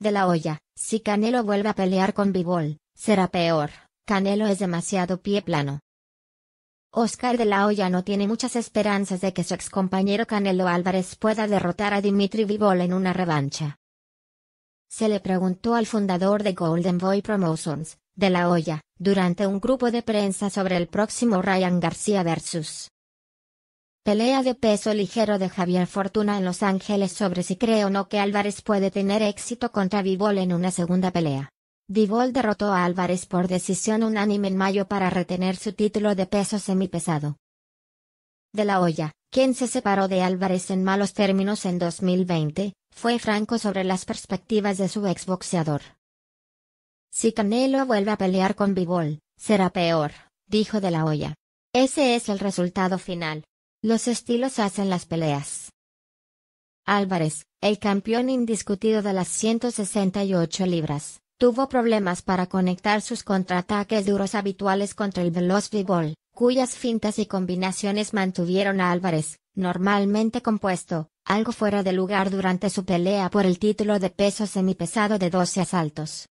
de la olla. Si Canelo vuelve a pelear con Bivol, será peor. Canelo es demasiado pie plano. Oscar de la Hoya no tiene muchas esperanzas de que su compañero Canelo Álvarez pueda derrotar a Dimitri Vivol en una revancha. Se le preguntó al fundador de Golden Boy Promotions, de la Hoya, durante un grupo de prensa sobre el próximo Ryan García vs. Pelea de peso ligero de Javier Fortuna en Los Ángeles sobre si cree o no que Álvarez puede tener éxito contra Vivol en una segunda pelea. Vivol derrotó a Álvarez por decisión unánime en mayo para retener su título de peso semipesado. De la Hoya, quien se separó de Álvarez en malos términos en 2020, fue franco sobre las perspectivas de su exboxeador. Si Canelo vuelve a pelear con Vivol, será peor, dijo De la Hoya. Ese es el resultado final. Los estilos hacen las peleas. Álvarez, el campeón indiscutido de las 168 libras, tuvo problemas para conectar sus contraataques duros habituales contra el veloz b-ball, cuyas fintas y combinaciones mantuvieron a Álvarez, normalmente compuesto, algo fuera de lugar durante su pelea por el título de peso semipesado de 12 asaltos.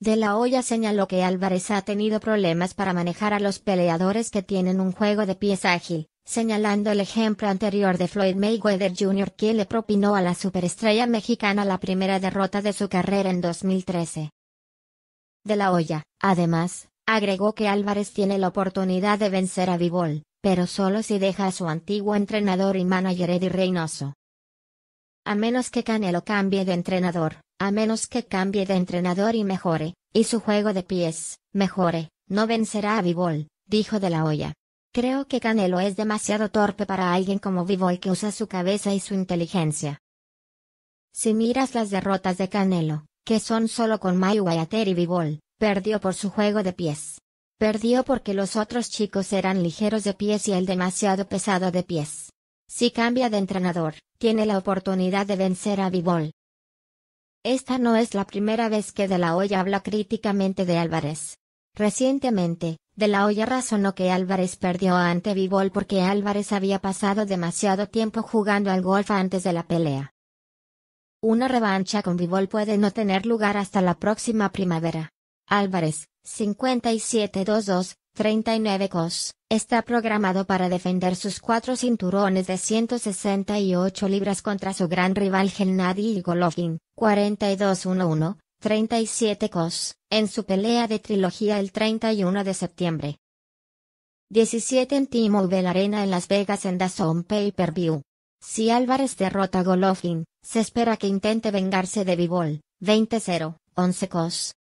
De la Hoya señaló que Álvarez ha tenido problemas para manejar a los peleadores que tienen un juego de pies ágil, señalando el ejemplo anterior de Floyd Mayweather Jr. quien le propinó a la superestrella mexicana la primera derrota de su carrera en 2013. De la Hoya, además, agregó que Álvarez tiene la oportunidad de vencer a Vivol, pero solo si deja a su antiguo entrenador y manager Eddie Reynoso. A menos que Canelo cambie de entrenador, a menos que cambie de entrenador y mejore, y su juego de pies, mejore, no vencerá a Vivol, dijo de la Hoya. Creo que Canelo es demasiado torpe para alguien como Vivol que usa su cabeza y su inteligencia. Si miras las derrotas de Canelo, que son solo con Mayweather y Vivol, perdió por su juego de pies. Perdió porque los otros chicos eran ligeros de pies y él demasiado pesado de pies. Si cambia de entrenador, tiene la oportunidad de vencer a Vivol. Esta no es la primera vez que De la Hoya habla críticamente de Álvarez. Recientemente, De la Hoya razonó que Álvarez perdió ante Bivol porque Álvarez había pasado demasiado tiempo jugando al golf antes de la pelea. Una revancha con Bivol puede no tener lugar hasta la próxima primavera. Álvarez, 57 2 39 cos, está programado para defender sus cuatro cinturones de 168 libras contra su gran rival Gennady Golovkin, 42-1-1, 37 cos en su pelea de trilogía el 31 de septiembre. 17 en T-Mobile Arena en Las Vegas en DAZN Pay-Per-View. Si Álvarez derrota a Golovkin, se espera que intente vengarse de Bivol, 20-0, 11 cos.